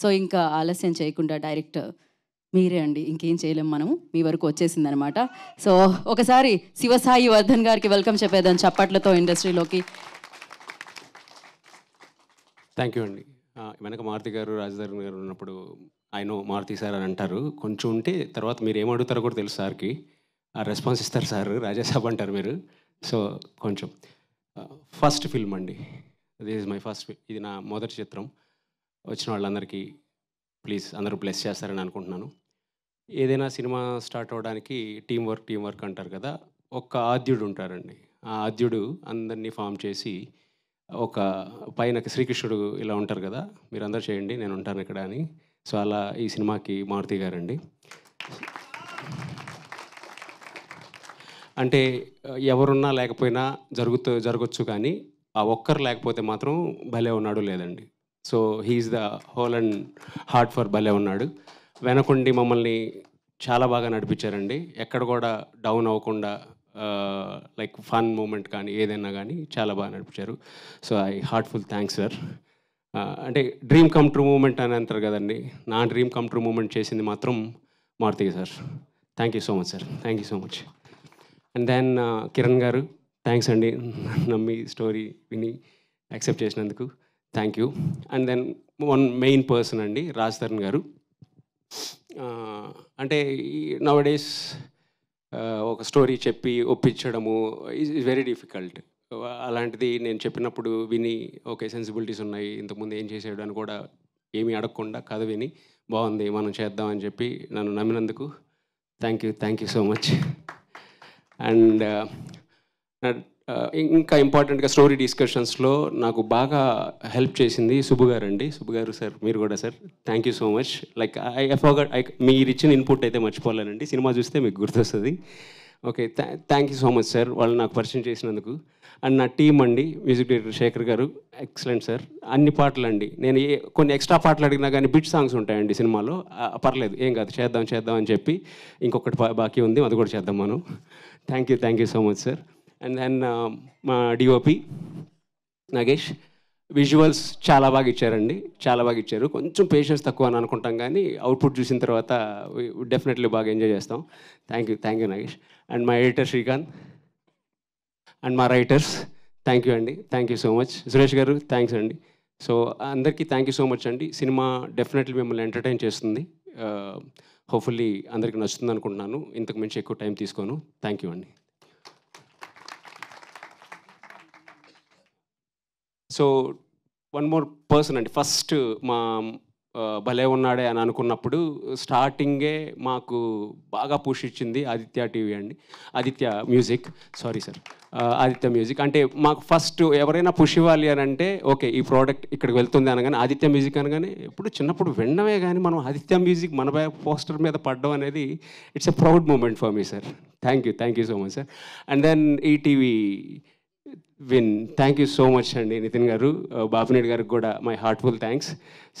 so ఇంకా ఆలస్యం చేయకుండా డైరెక్ట్ మీరే అండి ఇంకేం చేయలేం మనం మీ వరకు వచ్చేసిందనమాట సో ఒకసారి శివసాయి వర్ధన్ గారికి వెల్కమ్ చెప్పేదాన్ని చప్పట్లతో ఇండస్ట్రీలోకి థ్యాంక్ యూ అండి వెనక మారుతి గారు రాజధాని గారు ఉన్నప్పుడు ఆయన మారుతి సార్ అని అంటారు కొంచెం ఉంటే తర్వాత మీరు ఏమడుగుతారో కూడా తెలుసు సార్కి ఆ రెస్పాన్స్ ఇస్తారు సార్ రాజాసాబ్ అంటారు మీరు సో కొంచెం ఫస్ట్ ఫిల్మ్ అండి దిస్ ఇస్ మై ఫస్ట్ ఇది నా మొదటి చిత్రం వచ్చిన వాళ్ళందరికీ ప్లీజ్ అందరూ బ్లెస్ చేస్తారని అనుకుంటున్నాను ఏదైనా సినిమా స్టార్ట్ అవ్వడానికి టీం వర్క్ టీం వర్క్ అంటారు కదా ఒక్క ఆద్యుడు ఉంటారండి ఆ ఆద్యుడు అందరినీ ఫామ్ చేసి ఒక పైన శ్రీకృష్ణుడు ఇలా ఉంటారు కదా మీరు అందరు చేయండి నేను ఉంటాను ఇక్కడ అని సో అలా ఈ సినిమాకి మారుతి గారండి అంటే ఎవరున్నా లేకపోయినా జరుగుతూ జరగచ్చు కానీ ఆ ఒక్కరు లేకపోతే మాత్రం భలే ఉన్నాడు లేదండి so he's the whole and heart for భలే ఉన్నాడు వెనకుండి మమ్మల్ని చాలా బాగా నడిపించారండి ఎక్కడ కూడా డౌన్ అవ్వకుండా లైక్ ఫన్ మూమెంట్ కానీ ఏదైనా కానీ చాలా బాగా నడిపించారు so I heartful thanks sir అంటే డ్రీమ్ కమ్ ట్రూ మూమెంట్ అని అంటారు కదండి నా డ్రీమ్ కమ్ ట్రూ మూమెంట్ చేసింది మాత్రం Maruthi sir thank you so much sir thank you so much and then Kiran గారు థ్యాంక్స్ అండి నమ్మి స్టోరీ విని యాక్సెప్ట్ చేసినందుకు thank you and then one main person అండి రాజ్ తరుణ్ గారు అంటే డేస్ ఒక స్టోరీ చెప్పి ఒప్పించడము ఈజ్ వెరీ డిఫికల్ట్ అలాంటిది నేను చెప్పినప్పుడు విని ఓకే సెన్సిబిలిటీస్ ఉన్నాయి ఇంతకుముందు ఏం చేసేవాడు అని కూడా ఏమీ అడగకుండా కథ విని బాగుంది మనం చేద్దామని చెప్పి నన్ను నమ్మినందుకు thank you thank you so much and ఇంకా ఇంపార్టెంట్గా స్టోరీ డిస్కషన్స్లో నాకు బాగా హెల్ప్ చేసింది సుబ్బు గారు అండి సుబ్బు గారు సార్ మీరు కూడా sir thank you so much like I forgot I మీరు ఇచ్చిన ఇన్పుట్ అయితే మర్చిపోలేనండి సినిమా చూస్తే మీకు గుర్తొస్తుంది okay thank you so much sir వాళ్ళు నాకు పరిచయం చేసినందుకు అండ్ నా టీం అండి మ్యూజిక్ డైరెక్టర్ శేఖర్ గారు ఎక్సలెంట్ సార్ అన్ని పాటలు అండి నేను ఏ కొన్ని ఎక్స్ట్రా పాటలు అడిగినా కానీ బిట్ సాంగ్స్ ఉంటాయండి సినిమాలో పర్లేదు ఏం కాదు చేద్దాం చేద్దాం అని చెప్పి ఇంకొకటి బాకీ ఉంది అది కూడా చేద్దాం మనం thank you thank you so much sir and then uh, మా డిఓపి నగేష్ విజువల్స్ చాలా బాగా ఇచ్చారండి చాలా బాగా ఇచ్చారు కొంచెం పేషెన్స్ తక్కువ అని అనుకుంటాం కానీ అవుట్పుట్ చూసిన తర్వాత డెఫినెట్లీ బాగా ఎంజాయ్ చేస్తాం thank you thank you Nagesh and మా ఎడిటర్ శ్రీకాంత్ అండ్ మా రైటర్స్ థ్యాంక్ యూ అండి thank you so much Suresh గారు థ్యాంక్స్ అండి సో అందరికీ థ్యాంక్ యూ సో మచ్ అండి సినిమా డెఫినెట్లీ మిమ్మల్ని ఎంటర్టైన్ చేస్తుంది హోప్ఫుల్లీ uh, అందరికీ నచ్చుతుంది అనుకుంటున్నాను ఇంతకు మించి ఎక్కువ టైం తీసుకోను థ్యాంక్ యూ అండి సో వన్ మోర్ పర్సన్ అండి ఫస్ట్ మా భలే ఉన్నాడే అని అనుకున్నప్పుడు స్టార్టింగే మాకు బాగా పోషించింది ఆదిత్య టీవీ అండి Aditya music sorry sir Aditya music అంటే మాకు ఫస్ట్ ఎవరైనా పుష్ ఇవ్వాలి అని అంటే ఓకే ఈ ప్రోడక్ట్ ఇక్కడికి వెళ్తుంది అనగానే ఆదిత్య మ్యూజిక్ అనగానే ఎప్పుడు చిన్నప్పుడు వినడమే కానీ మనం ఆదిత్య మ్యూజిక్ మన పోస్టర్ మీద పడడం అనేది it's a proud moment for me sir thank you thank you so much sir and then ETV Win thank you so much అండి నితిన్ గారు బాబునేడు గారికి కూడా మై హార్ట్ఫుల్ థ్యాంక్స్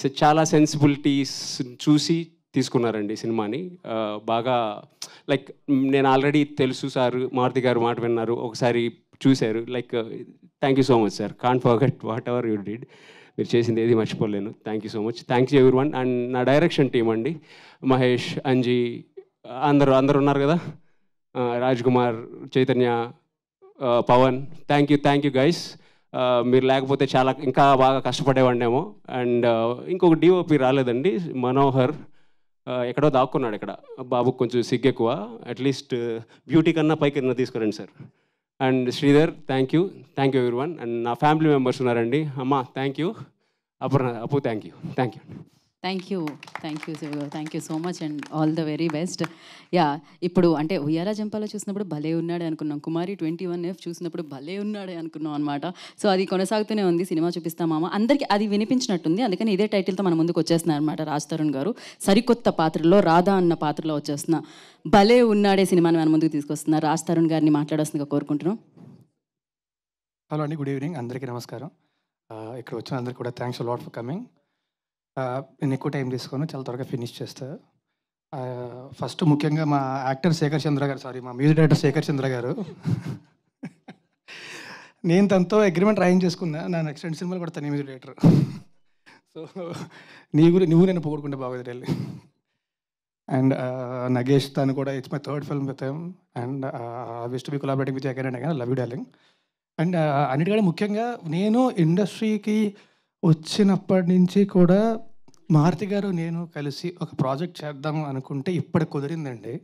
సో చాలా సెన్సిబిలిటీస్ చూసి తీసుకున్నారండి సినిమాని బాగా లైక్ నేను ఆల్రెడీ తెలుసు సార్ మారుతి గారు మాట విన్నారు ఒకసారి చూశారు like thank you so much sir can't forget whatever you did మీరు చేసింది ఏది మర్చిపోలేను thank you so much thank you every one and నా డైరెక్షన్ టీం అండి మహేష్ అంజీ అందరు అందరు ఉన్నారు కదా Raj Kumar Chaitanya Pavan thank you thank you guys మీరు లేకపోతే చాలా ఇంకా బాగా కష్టపడేవాడినేమో అండ్ ఇంకొక డిఓపి రాలేదండి మనోహర్ ఎక్కడో దాక్కున్నాడు ఇక్కడ బాబుకు కొంచెం సిగ్గు ఎక్కువ అట్లీస్ట్ బ్యూటీ కన్నా పైకి ఎన్న తీసుకురండి sir and Sridhar thank you thank you every one and నా ఫ్యామిలీ మెంబర్స్ ఉన్నారండి అమ్మ thank you Appu Appu thank you thank you అండి thank you thank you Shiva thank you so much and all the very best యా ఇప్పుడు అంటే ఉయ్యాలా జంపాలో చూసినప్పుడు భలే ఉన్నాడే అనుకున్నాం కుమారి ట్వంటీ వన్ ఎఫ్ చూసినప్పుడు భలే ఉన్నాడే అనుకున్నాం అనమాట సో అది కొనసాగుతూనే ఉంది సినిమా చూపిస్తామా అందరికీ అది వినిపించినట్టుంది అందుకని ఇదే టైటిల్తో మన ముందుకు వచ్చేస్తున్నారు అనమాట రాజ్ తరుణ్ గారు సరికొత్త పాత్రలో రాధా అన్న పాత్రలో వచ్చేస్తున్న భలే ఉన్నాడే సినిమాని మన ముందుకు తీసుకొస్తున్న రాజ్ తరుణ్ గారిని మాట్లాడాల్సిందిగా కోరుకుంటున్నాం హలో అండి గుడ్ ఈవినింగ్ అందరికీ నమస్కారం ఇక్కడ వచ్చిన అందరికీ కూడా థ్యాంక్స్ లాట్ ఫర్ కమింగ్ నేను ఎక్కువ టైం తీసుకొని చాలా త్వరగా ఫినిష్ చేస్తా ఫస్ట్ ముఖ్యంగా మా యాక్టర్ శేఖర్ చంద్ర గారు సారీ మా మ్యూజిక్ డైరెక్టర్ శేఖర్ చంద్ర గారు నేను తనతో అగ్రిమెంట్ రాయిన్ చేసుకున్నా నా నెక్స్ట్ రెండు సినిమాలు కూడా తన మ్యూజిక్ డైరెక్టర్ సో నీ గురి నువ్వు నేను పోగొట్టుకుంటే బాగోదు వెళ్ళి అండ్ నగేష్ తను కూడా it's my third film with and wish be collaborating with again and again love you darling and అన్నిటికంటే ముఖ్యంగా నేను ఇండస్ట్రీకి వచ్చినప్పటి నుంచి కూడా మారుతి గారు నేను కలిసి ఒక ప్రాజెక్ట్ చేద్దాం అనుకుంటే ఇప్పుడు కుదిరిందండి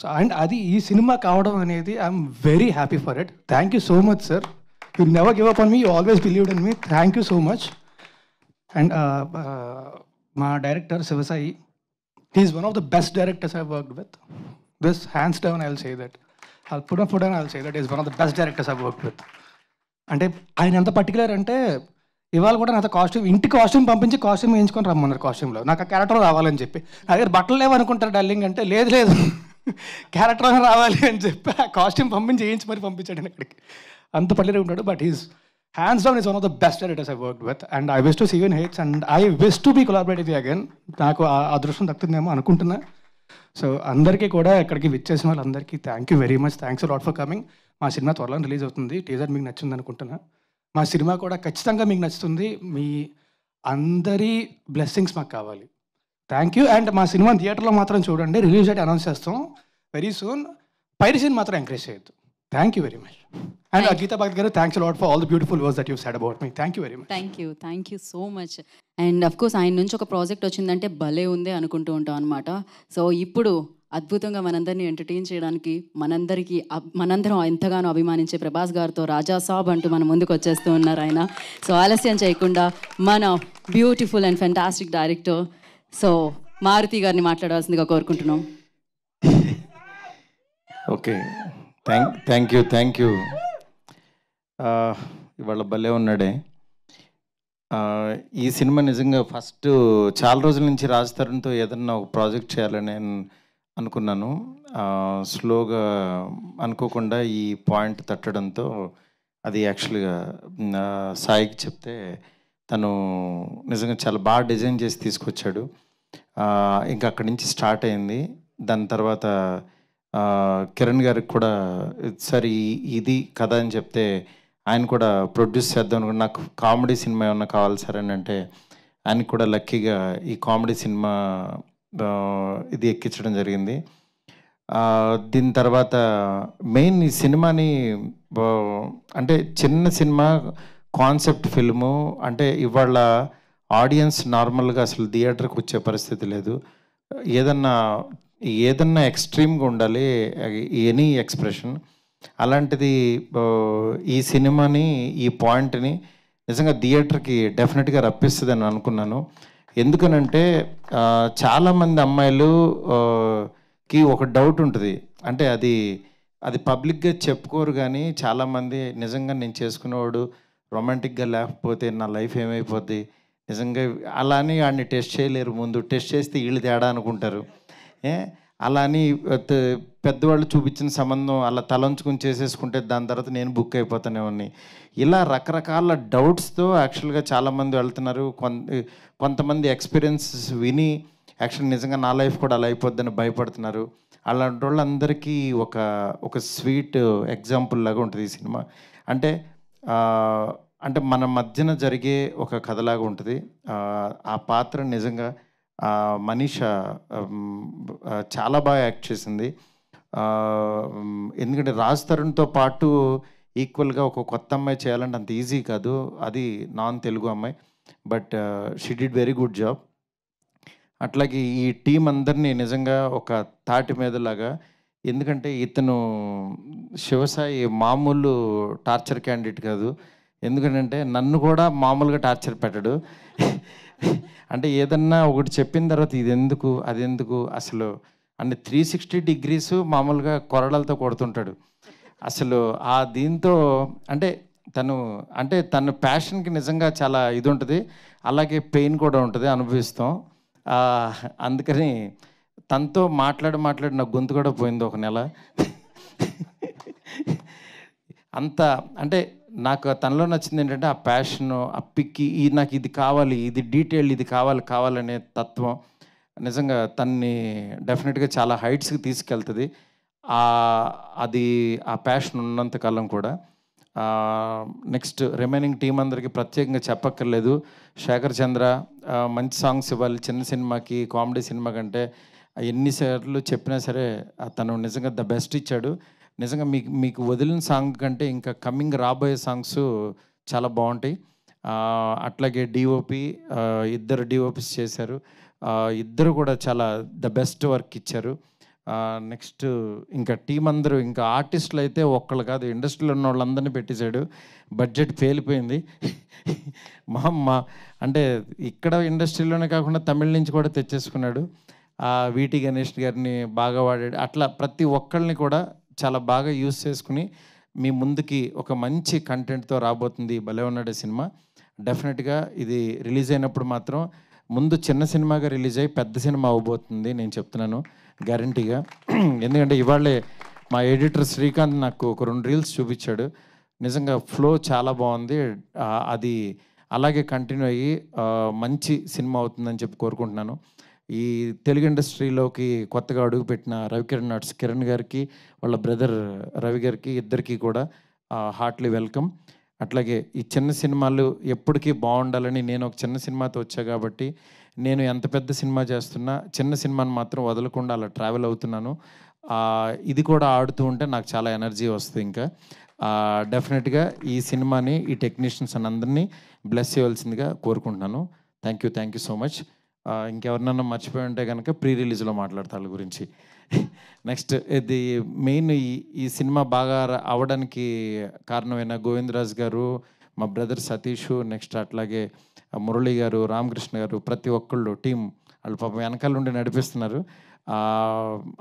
సో అండ్ అది ఈ సినిమా కావడం అనేది I'm very happy for it thank you so much sir you never give up on me you always believed in me thank you so much and మా director Sivasai he's one of the best directors I work with this hands down I say that అది పుట్ ఫుడ్ అని I'll will say that is one of the best directors I work with అంటే ఆయన ఎంత particular అంటే ఇవాళ కూడా నాతో కాస్ట్యూమ్ ఇంటి కాస్ట్యూమ్ పంపించి కాస్ట్యూమ్ వేయించుకొని రమ్మన్నారు కాస్ట్యూమ్లో నాకు ఆ క్యారెక్టర్ రావాలని చెప్పి నా దగ్గర బట్టలు లేవనుకుంటారు డల్లింగ్ అంటే లేదు లేదు క్యారెక్టర్ రావాలి అని చెప్పి ఆ కాస్ట్యూమ్ పంపించి వేయించి మరి పంపించాడు ఇక్కడికి అంత పల్లెడే ఉంటాడు but is hands down is one of the best editors I work with and I wish to seven H heights and I wish to be collaborative with again నాకు ఆ అదృష్టం దక్కుతుందేమో అనుకుంటున్నా సో అందరికీ కూడా ఇక్కడికి విచ్చేసిన వాళ్ళందరికీ thank you very much thanks lot for coming మా సినిమా త్వరలో రిలీజ్ అవుతుంది టీజర్ మీకు నచ్చింది అనుకుంటున్నాను మా సినిమా కూడా ఖచ్చితంగా మీకు నచ్చుతుంది మీ అందరి బ్లెస్సింగ్స్ మాకు కావాలి థ్యాంక్ యూ అండ్ మా సినిమా థియేటర్లో మాత్రం చూడండి రిలీజ్ అయితే అనౌన్స్ చేస్తాం వెరీ సూన్ పైరసీని మాత్రం ఎంకరేజ్ చేయొద్దు thank you very much and Geeta Bhagat గారు thanks lot for all the beautiful words that you said about me thank you very much thank you thank you so much and of course ఆయన నుంచి ఒక project వచ్చిందంటే భలే ఉంది అనుకుంటూ ఉంటాం అనమాట సో ఇప్పుడు అద్భుతంగా మనందరినీ ఎంటర్టైన్ చేయడానికి మనందరికీ మనందరం ఎంతగానో అభిమానించే ప్రభాస్ గారితో రాజా సాబ్ అంటూ మన ముందుకు వచ్చేస్తూ ఉన్నారు ఆయన సో ఆలస్యం చేయకుండా మన beautiful and fantastic director so Maruti గారిని మాట్లాడవలసిందిగా కోరుకుంటున్నాం okay thank thank you thank you ఇవాళ భలే ఉన్నాడే ఈ సినిమా నిజంగా ఫస్ట్ చాలా రోజుల నుంచి రాజ్ తరుణ్తో ఏదన్నా ఒక ప్రాజెక్ట్ చేయాలని నేను అనుకున్నాను స్లోగా అనుకోకుండా ఈ పాయింట్ తట్టడంతో అది యాక్చువల్గా సాయికి చెప్తే తను నిజంగా చాలా బాగా డిజైన్ చేసి తీసుకొచ్చాడు ఇంకా అక్కడి నుంచి స్టార్ట్ అయింది దాని తర్వాత కిరణ్ గారికి కూడా సరే ఇది కథ అని చెప్తే ఆయన కూడా ప్రొడ్యూస్ చేద్దాం అనుకుని నాకు కామెడీ సినిమా ఏమన్నా కావాలి సార్ అని అంటే ఆయనకు కూడా లక్కీగా ఈ కామెడీ సినిమా ఇది ఎక్కించడం జరిగింది దీని తర్వాత మెయిన్ ఈ సినిమాని అంటే చిన్న సినిమా కాన్సెప్ట్ ఫిల్ము అంటే ఇవాళ ఆడియన్స్ నార్మల్గా అసలు థియేటర్కి వచ్చే పరిస్థితి లేదు ఏదన్నా ఏదన్నా ఎక్స్ట్రీమ్గా ఉండాలి ఎనీ ఎక్స్ప్రెషన్ అలాంటిది ఈ సినిమాని ఈ పాయింట్ని నిజంగా థియేటర్కి డెఫినెట్గా రప్పిస్తుంది అని అనుకున్నాను ఎందుకనంటే చాలామంది అమ్మాయిలుకి ఒక డౌట్ ఉంటుంది అంటే అది అది పబ్లిక్గా చెప్పుకోరు కానీ చాలామంది నిజంగా నేను చేసుకునేవాడు రొమాంటిక్గా లేకపోతే నా లైఫ్ ఏమైపోద్ది నిజంగా అలా అని వాడిని టెస్ట్ చేయలేరు ముందు టెస్ట్ చేస్తే వీళ్ళు తేడా అనుకుంటారు ఏ అలా అని పెద్దవాళ్ళు చూపించిన సంబంధం అలా తలంచుకుని చేసేసుకుంటే దాని తర్వాత నేను బుక్ అయిపోతానేవాడిని ఇలా రకరకాల డౌట్స్తో యాక్చువల్గా చాలామంది వెళ్తున్నారు కొంత కొంతమంది ఎక్స్పీరియన్సెస్ విని యాక్చువల్ నిజంగా నా లైఫ్ కూడా అలా అయిపోద్దని భయపడుతున్నారు అలాంటి వాళ్ళందరికీ ఒక ఒక స్వీట్ ఎగ్జాంపుల్ లాగా ఉంటుంది ఈ సినిమా అంటే అంటే మన మధ్యన జరిగే ఒక కథలాగా ఉంటుంది ఆ పాత్ర నిజంగా మనీష చాలా బాగా యాక్ట్ చేసింది ఎందుకంటే రాజ్ తరుణ్తో పాటు ఈక్వల్గా ఒక కొత్త అమ్మాయి చేయాలంటే అంత ఈజీ కాదు అది నాన్ తెలుగు అమ్మాయి but she did very good job అట్లాగే ఈ టీం అందరినీ నిజంగా ఒక తాటి మీదలాగా ఎందుకంటే ఇతను శివసాయి మామూలు టార్చర్ క్యాండిడేట్ కాదు ఎందుకంటే నన్ను కూడా మామూలుగా టార్చర్ పెట్టడు అంటే ఏదన్నా ఒకటి చెప్పిన తర్వాత ఇది ఎందుకు అదెందుకు అసలు అంటే త్రీ సిక్స్టీ డిగ్రీస్ మామూలుగా కొరడలతో కొడుతుంటాడు అసలు ఆ దీంతో అంటే తను అంటే తన ప్యాషన్కి నిజంగా చాలా ఇది ఉంటుంది అలాగే పెయిన్ కూడా ఉంటుంది అనుభవిస్తాం అందుకని తనతో మాట్లాడి మాట్లాడి నా గొంతు కూడా పోయింది ఒక నెల అంత అంటే నాకు తనలో నచ్చింది ఏంటంటే ఆ ప్యాషన్ ఆ పిక్కి ఈ నాకు ఇది కావాలి ఇది డీటెయిల్ ఇది కావాలి కావాలనే తత్వం నిజంగా తన్ని డెఫినెట్గా చాలా హైట్స్కి తీసుకెళ్తుంది అది ఆ ప్యాషన్ ఉన్నంతకాలం కూడా నెక్స్ట్ రిమైనింగ్ టీం అందరికీ ప్రత్యేకంగా చెప్పక్కర్లేదు శేఖర్ చంద్ర మంచి సాంగ్స్ ఇవ్వాలి చిన్న సినిమాకి కామెడీ సినిమా కంటే ఎన్నిసార్లు చెప్పినా సరే తను నిజంగా ద బెస్ట్ ఇచ్చాడు నిజంగా మీకు మీకు వదిలిన సాంగ్ కంటే ఇంకా కమింగ్ రాబోయే సాంగ్స్ చాలా బాగుంటాయి అట్లాగే డిఓపి ఇద్దరు డిఓపిస్ చేశారు ఇద్దరు కూడా చాలా ద బెస్ట్ వర్క్ ఇచ్చారు నెక్స్ట్ ఇంకా టీం అందరూ ఇంకా ఆర్టిస్టులు అయితే ఒక్కళ్ళు కాదు ఇండస్ట్రీలో ఉన్న వాళ్ళందరినీ పెట్టేశాడు బడ్జెట్ ఫెయిల్పోయింది మా మా అంటే ఇక్కడ ఇండస్ట్రీలోనే కాకుండా తమిళ నుంచి కూడా తెచ్చేసుకున్నాడు వీటి గణేష్ గారిని బాగా వాడాడు అట్లా ప్రతి ఒక్కళ్ళని కూడా చాలా బాగా యూస్ చేసుకుని మీ ముందుకి ఒక మంచి కంటెంట్తో రాబోతుంది భలే ఉన్నాడే సినిమా డెఫినెట్గా ఇది రిలీజ్ అయినప్పుడు మాత్రం ముందు చిన్న సినిమాగా రిలీజ్ అయ్యి పెద్ద సినిమా అవ్వబోతుంది నేను చెప్తున్నాను గ్యారంటీగా ఎందుకంటే ఇవాళే మా ఎడిటర్ శ్రీకాంత్ నాకు ఒక రెండు రీల్స్ చూపించాడు నిజంగా ఫ్లో చాలా బాగుంది అది అలాగే కంటిన్యూ అయ్యి మంచి సినిమా అవుతుందని చెప్పి కోరుకుంటున్నాను ఈ తెలుగు ఇండస్ట్రీలోకి కొత్తగా అడుగుపెట్టిన రవికిరణ్ నాట్స్ కిరణ్ గారికి వాళ్ళ బ్రదర్ రవి గారికి ఇద్దరికీ కూడా హార్ట్లీ వెల్కమ్ అట్లాగే ఈ చిన్న సినిమాలు ఎప్పటికీ బాగుండాలని నేను ఒక చిన్న సినిమాతో వచ్చా కాబట్టి నేను ఎంత పెద్ద సినిమా చేస్తున్నా చిన్న సినిమాని మాత్రం వదలకుండా అలా ట్రావెల్ అవుతున్నాను ఇది కూడా ఆడుతూ ఉంటే నాకు చాలా ఎనర్జీ వస్తుంది ఇంకా డెఫినెట్గా ఈ సినిమాని ఈ టెక్నీషియన్స్ అని అందరినీ బ్లెస్ చేయవలసిందిగా కోరుకుంటున్నాను thank you thank you so much ఇంకెవరినన్నా మర్చిపోయి ఉంటే కనుక ప్రీ రిలీజ్లో వాళ్ళ గురించి నెక్స్ట్ ఇది మెయిన్ ఈ ఈ సినిమా బాగా అవడానికి కారణమైన గోవిందరాజ్ గారు మా బ్రదర్ సతీష్ నెక్స్ట్ అట్లాగే మురళి గారు రామకృష్ణ గారు ప్రతి ఒక్కళ్ళు టీం వాళ్ళు పాపం వెనకాల ఉండి నడిపిస్తున్నారు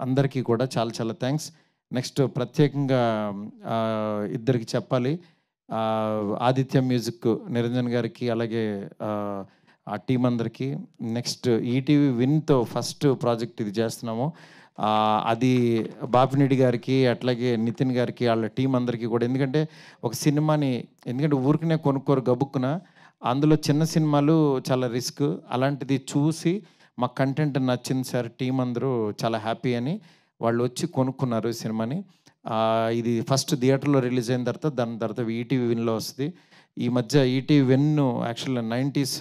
అందరికీ కూడా చాలా చాలా థ్యాంక్స్ నెక్స్ట్ ప్రత్యేకంగా ఇద్దరికి చెప్పాలి ఆదిత్య మ్యూజిక్ నిరంజన్ గారికి అలాగే ఆ టీం అందరికీ నెక్స్ట్ ఈటీవీ విన్తో ఫస్ట్ ప్రాజెక్ట్ ఇది చేస్తున్నాము అది బాపినీడి గారికి అట్లాగే నితిన్ గారికి వాళ్ళ టీం అందరికీ కూడా ఎందుకంటే ఒక సినిమాని ఎందుకంటే ఊరికనే కొనుక్కోరు గబుక్కున అందులో చిన్న సినిమాలు చాలా రిస్క్ అలాంటిది చూసి మా కంటెంట్ నచ్చింది సార్ టీం అందరూ చాలా హ్యాపీ అని వాళ్ళు వచ్చి కొనుక్కున్నారు ఈ సినిమాని ఇది ఫస్ట్ థియేటర్లో రిలీజ్ అయిన తర్వాత దాని తర్వాత ఈటీవీ విన్లో వస్తుంది ఈ మధ్య ఈటీవీ విన్ యాక్చువల్గా నైంటీస్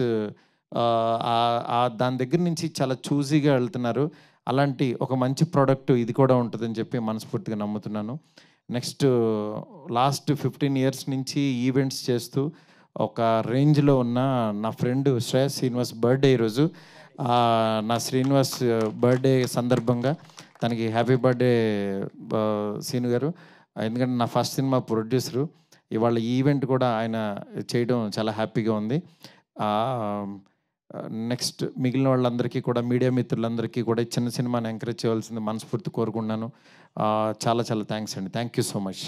దాని దగ్గర నుంచి చాలా చూజీగా వెళ్తున్నారు అలాంటి ఒక మంచి ప్రోడక్ట్ ఇది కూడా ఉంటుందని చెప్పి మనస్ఫూర్తిగా నమ్ముతున్నాను నెక్స్ట్ లాస్ట్ ఫిఫ్టీన్ ఇయర్స్ నుంచి ఈవెంట్స్ చేస్తూ ఒక రేంజ్లో ఉన్న నా ఫ్రెండ్ శ్రేయస్ శ్రీనివాస్ బర్త్డే ఈరోజు నా శ్రీనివాస్ బర్త్డే సందర్భంగా తనకి హ్యాపీ బర్త్డే సీను గారు ఎందుకంటే నా ఫస్ట్ సినిమా ప్రొడ్యూసరు ఇవాళ ఈవెంట్ కూడా ఆయన చేయడం చాలా హ్యాపీగా ఉంది నెక్స్ట్ మిగిలిన వాళ్ళందరికీ కూడా మీడియా మిత్రులందరికీ కూడా చిన్న సినిమాని ఎంకరేజ్ చేయవలసింది మనస్ఫూర్తి కోరుకున్నాను చాలా చాలా థ్యాంక్స్ అండి థ్యాంక్ యూ సో మచ్